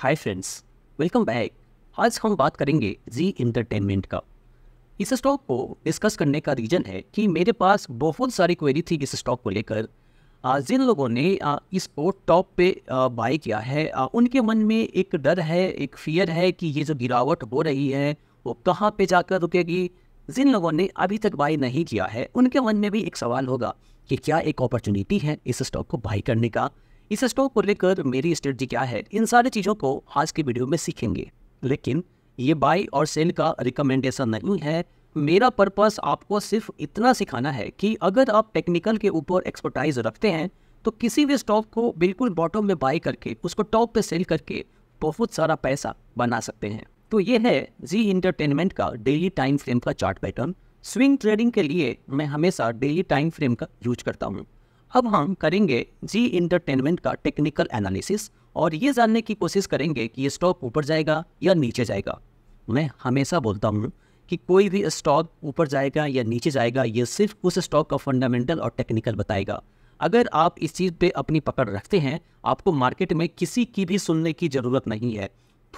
Hi friends welcome back आज हम बात करेंगे जी इंटरटेनमेंट का इस स्टॉक को डिस्कस करने का रीज़न है कि मेरे पास बहुत सारी क्वेरी थी इस स्टॉक को लेकर जिन लोगों ने इसको टॉप पे बाई किया है उनके मन में एक डर है एक फियर है कि ये जो गिरावट हो रही है वो कहाँ पे जाकर रुकेगी जिन लोगों ने अभी तक बाई नहीं किया है उनके मन में भी एक सवाल होगा कि क्या एक अपॉर्चुनिटी है इस स्टॉक को बाई करने का इस स्टॉक को लेकर मेरी स्ट्रेटजी क्या है इन सारी चीज़ों को आज की वीडियो में सीखेंगे लेकिन ये बाई और सेल का रिकमेंडेशन नहीं है मेरा पर्पस आपको सिर्फ इतना सिखाना है कि अगर आप टेक्निकल के ऊपर एक्सपर्टाइज रखते हैं तो किसी भी स्टॉक को बिल्कुल बॉटम में बाई करके उसको टॉप पे सेल करके बहुत सारा पैसा बना सकते हैं तो ये है जी इंटरटेनमेंट का डेली टाइम फ्रेम का चार्ट पैटर्न स्विंग ट्रेडिंग के लिए मैं हमेशा डेली टाइम फ्रेम का यूज करता हूँ अब हम करेंगे जी इंटरटेनमेंट का टेक्निकल एनालिसिस और ये जानने की कोशिश करेंगे कि ये स्टॉक ऊपर जाएगा या नीचे जाएगा मैं हमेशा बोलता हूँ कि कोई भी स्टॉक ऊपर जाएगा या नीचे जाएगा ये सिर्फ उस स्टॉक का फंडामेंटल और टेक्निकल बताएगा अगर आप इस चीज़ पे अपनी पकड़ रखते हैं आपको मार्केट में किसी की भी सुनने की ज़रूरत नहीं है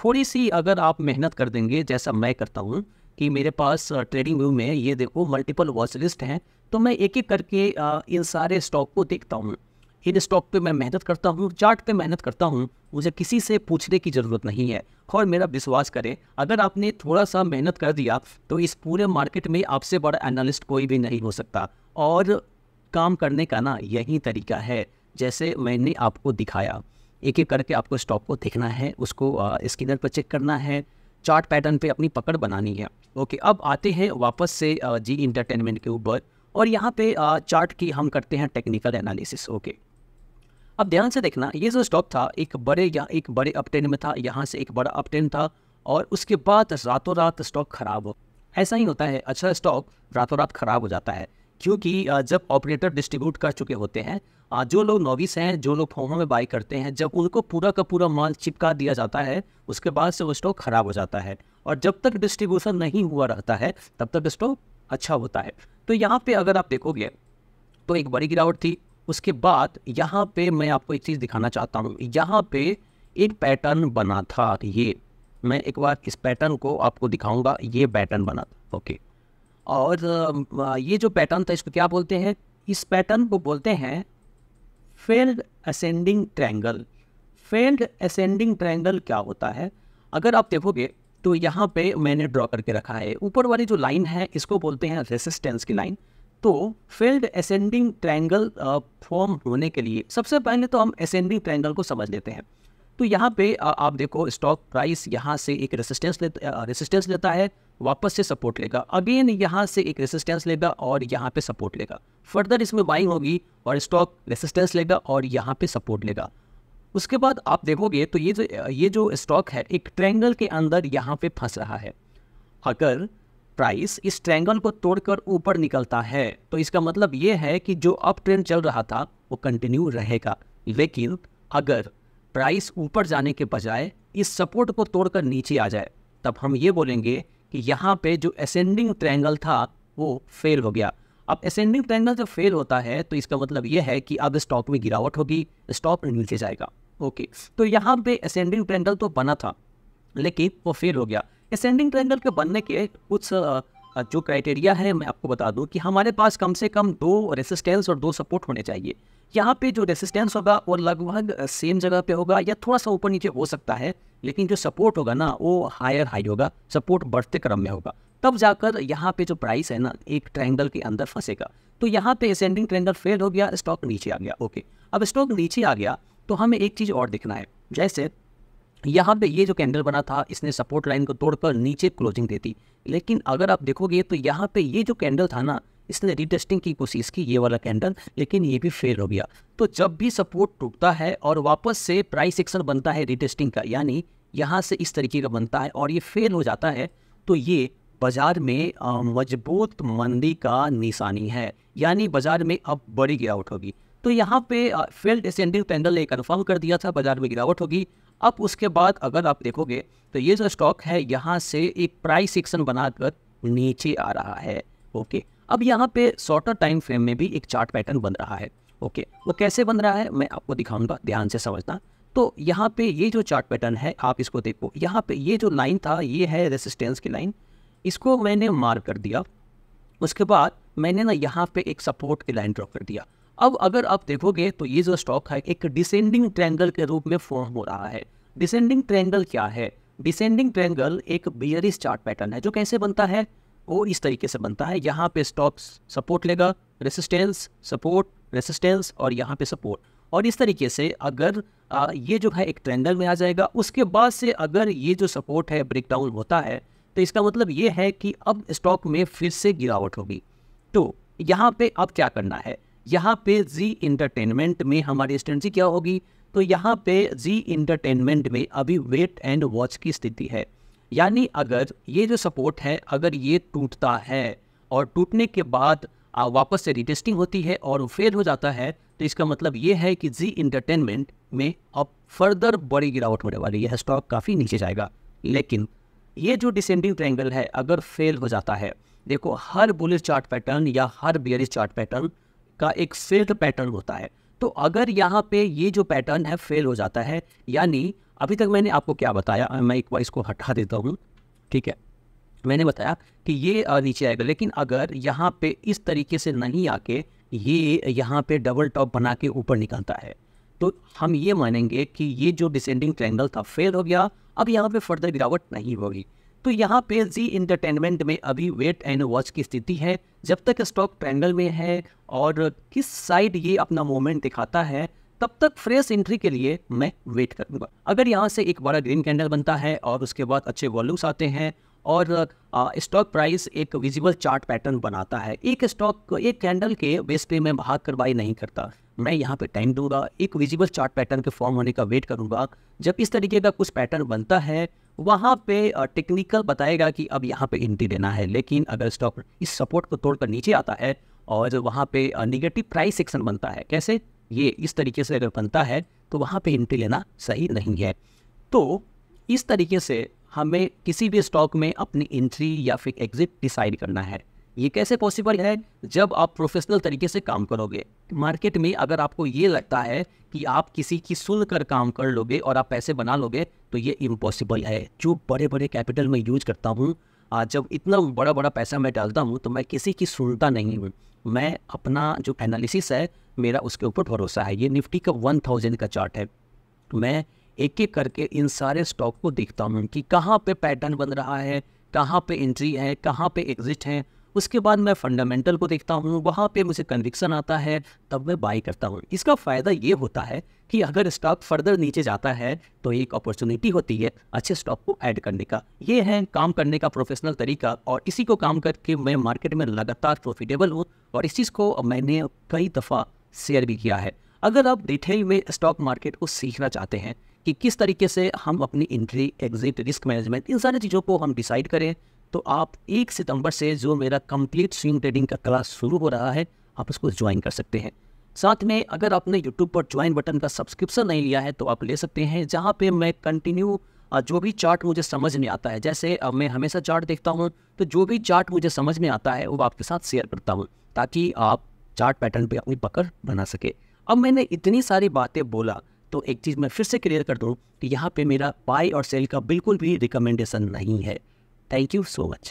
थोड़ी सी अगर आप मेहनत कर देंगे जैसा मैं करता हूँ कि मेरे पास ट्रेडिंग व्यू में ये देखो मल्टीपल वॉच लिस्ट हैं तो मैं एक एक करके इन सारे स्टॉक को देखता हूँ इन स्टॉक पे मैं मेहनत करता हूँ चार्ट पे मेहनत करता हूँ मुझे किसी से पूछने की ज़रूरत नहीं है और मेरा विश्वास करें अगर आपने थोड़ा सा मेहनत कर दिया तो इस पूरे मार्केट में आपसे बड़ा एनालिस्ट कोई भी नहीं हो सकता और काम करने का ना यही तरीका है जैसे मैंने आपको दिखाया एक एक करके आपको स्टॉक को देखना है उसको स्किनर पर चेक करना है चार्ट पैटर्न पे अपनी पकड़ बनानी है ओके अब आते हैं वापस से जी इंटरटेनमेंट के ऊपर और यहाँ पे चार्ट की हम करते हैं टेक्निकल एनालिसिस ओके अब ध्यान से देखना ये जो स्टॉक था एक बड़े या एक बड़े अपटेन में था यहाँ से एक बड़ा अपटेन था और उसके बाद रातों रात स्टॉक खराब हो ऐसा ही होता है अच्छा स्टॉक रातों रात खराब हो जाता है क्योंकि जब ऑपरेटर डिस्ट्रीब्यूट कर चुके होते हैं जो लोग नोविस हैं जो लोग फॉर्मों में बाई करते हैं जब उनको पूरा का पूरा माल चिपका दिया जाता है उसके बाद से वो स्टॉक खराब हो जाता है और जब तक डिस्ट्रीब्यूशन नहीं हुआ रहता है तब तक स्टॉक अच्छा होता है तो यहाँ पे अगर आप देखोगे तो एक बड़ी गिरावट थी उसके बाद यहाँ पे मैं आपको एक चीज़ दिखाना चाहता हूँ यहाँ पे एक पैटर्न बना था ये मैं एक बार इस पैटर्न को आपको दिखाऊंगा ये पैटर्न बना था ओके और ये जो पैटर्न था इसको क्या बोलते हैं इस पैटर्न को बोलते हैं failed ascending triangle failed ascending triangle क्या होता है अगर आप देखोगे तो यहाँ पे मैंने ड्रॉ करके रखा है ऊपर वाली जो लाइन है इसको बोलते हैं रेसिस्टेंस की लाइन तो फील्ड असेंडिंग ट्रायंगल फॉर्म होने के लिए सबसे पहले तो हम असेंडिंग ट्रायंगल को समझ लेते हैं तो यहाँ पे आ, आप देखो स्टॉक प्राइस यहाँ से एक रेसिस्टेंस ले रेसिस्टेंस लेता है वापस से सपोर्ट लेगा अगेन यहाँ से एक रेसिस्टेंस लेगा और यहाँ पे सपोर्ट लेगा फर्दर इसमें बाइंग होगी और स्टॉक रेसिस्टेंस लेगा और यहाँ पे सपोर्ट लेगा उसके बाद आप देखोगे तो ये जो ये जो स्टॉक है एक ट्रैंगल के अंदर यहाँ पे फंस रहा है अगर प्राइस इस ट्रैंगल को तोड़कर ऊपर निकलता है तो इसका मतलब ये है कि जो अप ट्रेंड चल रहा था वो कंटिन्यू रहेगा लेकिन अगर प्राइस ऊपर जाने के बजाय इस सपोर्ट को तोड़कर नीचे आ जाए तब हम ये बोलेंगे कि यहाँ पे जो असेंडिंग ट्रैंगल था वो फेल हो गया अब असेंडिंग ट्रैंगल जब फेल होता है तो इसका मतलब यह है कि अब स्टॉक में गिरावट होगी स्टॉक नीचे जाएगा ओके तो यहाँ पे असेंडिंग ट्रेंडल तो बना था लेकिन वो फेल हो गया असेंडिंग ट्रेंडल के बनने के कुछ जो क्राइटेरिया है मैं आपको बता दूं कि हमारे पास कम से कम दो रेसिस्टेंस और दो सपोर्ट होने चाहिए यहाँ पे जो रेसिस्टेंस होगा वो लगभग सेम जगह पे होगा या थोड़ा सा ऊपर नीचे हो सकता है लेकिन जो सपोर्ट होगा ना वो हायर हाई होगा सपोर्ट बढ़ते क्रम में होगा तब जाकर यहाँ पे जो प्राइस है ना एक ट्रायंगल के अंदर फंसेगा तो यहाँ पे असेंडिंग ट्रेंडल फेल हो गया स्टॉक नीचे आ गया ओके अब स्टॉक नीचे आ गया तो हमें एक चीज़ और देखना है जैसे यहाँ पे ये जो कैंडल बना था इसने सपोर्ट लाइन को तोड़कर नीचे क्लोजिंग दे दी लेकिन अगर आप देखोगे तो यहाँ पे ये जो कैंडल था ना इसने रिटेस्टिंग की कोशिश की ये वाला कैंडल लेकिन ये भी फेल हो गया तो जब भी सपोर्ट टूटता है और वापस से प्राइस एक्शन बनता है रिटेस्टिंग का यानी यहाँ से इस तरीके का बनता है और ये फेल हो जाता है तो ये बाज़ार में मजबूत मंदी का निशानी है यानी बाज़ार में अब बड़ी गिरावट होगी तो यहाँ पे फेल्ड डिसेंडिंग पैंडल ने कन्फर्म कर दिया था बाजार में गिरावट होगी अब उसके बाद अगर आप देखोगे तो ये जो स्टॉक है यहाँ से एक प्राइस एक्शन बनाकर नीचे आ रहा है ओके अब यहाँ पे शॉर्टर टाइम फ्रेम में भी एक चार्ट पैटर्न बन रहा है ओके वो कैसे बन रहा है मैं आपको दिखाऊंगा ध्यान से समझना तो यहाँ पे ये जो चार्ट पैटर्न है आप इसको देखो यहाँ पे ये जो लाइन था ये है रेसिस्टेंस की लाइन इसको मैंने मार्क कर दिया उसके बाद मैंने ना यहाँ पे एक सपोर्ट की लाइन ड्रॉ कर दिया अब अगर आप देखोगे तो ये जो स्टॉक है एक डिसेंडिंग ट्रैंगल के रूप में फॉर्म हो रहा है डिसेंडिंग ट्रैंगल क्या है डिसेंडिंग ट्रैंगल एक बियरिस चार्ट पैटर्न है जो कैसे बनता है वो इस तरीके से बनता है यहाँ पे स्टॉक सपोर्ट लेगा रेसिस्टेंस सपोर्ट रेसिस्टेंस और यहाँ पे सपोर्ट और इस तरीके से अगर आ, ये जो है एक ट्रेंगल में आ जाएगा उसके बाद से अगर ये जो सपोर्ट है ब्रेकडाउन होता है तो इसका मतलब ये है कि अब स्टॉक में फिर से गिरावट होगी तो यहाँ पे अब क्या करना है यहाँ पे जी इंटरटेनमेंट में हमारी स्ट्रेटजी क्या होगी तो यहाँ पे जी इंटरटेनमेंट में अभी वेट एंड वॉच की स्थिति है यानी अगर ये जो सपोर्ट है अगर ये टूटता है और टूटने के बाद वापस से रिटेस्टिंग होती है और फेल हो जाता है तो इसका मतलब ये है कि जी इंटरटेनमेंट में अब फर्दर बड़ी गिरावट होने वाली है स्टॉक काफ़ी नीचे जाएगा लेकिन ये जो डिसेंडिंग ट्रैंगल है अगर फेल हो जाता है देखो हर बुलिस चार्ट पैटर्न या हर बियरिस चार्ट पैटर्न का एक फेल्ड पैटर्न होता है तो अगर यहाँ पे ये जो पैटर्न है फेल हो जाता है यानी अभी तक मैंने आपको क्या बताया मैं एक बार इसको हटा देता हूँ ठीक है मैंने बताया कि ये नीचे आएगा लेकिन अगर यहाँ पे इस तरीके से नहीं आके ये यहाँ पे डबल टॉप बना के ऊपर निकलता है तो हम ये मानेंगे कि ये जो डिसेंडिंग ट्रैंगल था फेल हो गया अब यहाँ पे फर्दर गिरावट नहीं होगी तो यहाँ पे जी इंटरटेनमेंट में अभी वेट एंड वॉच की स्थिति है जब तक स्टॉक ट्रैंगल में है और किस साइड ये अपना मोमेंट दिखाता है तब तक फ्रेश एंट्री के लिए मैं वेट करूंगा अगर यहाँ से एक बड़ा ग्रीन कैंडल बनता है और उसके बाद अच्छे वॉल्यूम्स आते हैं और स्टॉक प्राइस एक विजिबल चार्ट पैटर्न बनाता है एक स्टॉक एक कैंडल के बेस पे मैं भाग करवाई नहीं करता मैं यहाँ पे टाइम दूंगा एक विजिबल चार्ट पैटर्न के फॉर्म होने का वेट करूंगा जब इस तरीके का कुछ पैटर्न बनता है वहाँ पे टेक्निकल बताएगा कि अब यहाँ पे एंट्री देना है लेकिन अगर स्टॉक इस सपोर्ट को तोड़कर नीचे आता है और वहाँ पे निगेटिव प्राइस सेक्शन बनता है कैसे ये इस तरीके से अगर बनता है तो वहाँ पे एंट्री लेना सही नहीं है तो इस तरीके से हमें किसी भी स्टॉक में अपनी एंट्री या फिर एग्ज़िट डिसाइड करना है ये कैसे पॉसिबल है जब आप प्रोफेशनल तरीके से काम करोगे मार्केट में अगर आपको ये लगता है कि आप किसी की सुन कर काम कर लोगे और आप पैसे बना लोगे तो ये इम्पॉसिबल है जो बड़े बड़े कैपिटल में यूज करता हूँ जब इतना बड़ा बड़ा पैसा मैं डालता हूँ तो मैं किसी की सुनता नहीं हूँ मैं अपना जो एनालिसिस है मेरा उसके ऊपर भरोसा है ये निफ्टी का वन थाउजेंड का चार्ट है मैं एक एक करके इन सारे स्टॉक को देखता हूँ कि कहाँ पे पैटर्न बन रहा है कहाँ पे एंट्री है कहाँ पे एग्जिट है उसके बाद मैं फंडामेंटल को देखता हूँ वहाँ पे मुझे कन्विक्सन आता है तब मैं बाई करता हूँ इसका फ़ायदा ये होता है कि अगर स्टॉक फर्दर नीचे जाता है तो एक अपॉर्चुनिटी होती है अच्छे स्टॉक को ऐड करने का ये है काम करने का प्रोफेशनल तरीका और इसी को काम करके मैं मार्केट में लगातार प्रॉफिटेबल हूँ और इस चीज़ को मैंने कई दफ़ा शेयर भी किया है अगर आप डिटेल में स्टॉक मार्केट को सीखना चाहते हैं कि किस तरीके से हम अपनी एंट्री एग्जिट रिस्क मैनेजमेंट इन सारी चीज़ों को हम डिसाइड करें तो आप एक सितंबर से जो मेरा कंप्लीट स्विंग ट्रेडिंग का क्लास शुरू हो रहा है आप उसको ज्वाइन कर सकते हैं साथ में अगर आपने यूट्यूब पर ज्वाइन बटन का सब्सक्रिप्शन नहीं लिया है तो आप ले सकते हैं जहाँ पे मैं कंटिन्यू जो भी चार्ट मुझे समझ में आता है जैसे अब मैं हमेशा चार्ट देखता हूँ तो जो भी चार्ट मुझे समझ में आता है वो आपके साथ शेयर करता हूँ ताकि आप चार्ट पैटर्न पे अपनी पकड़ बना सके अब मैंने इतनी सारी बातें बोला तो एक चीज़ मैं फिर से क्लियर कर दूँ कि यहाँ पे मेरा बाई और सेल का बिल्कुल भी रिकमेंडेशन नहीं है Thank you so much.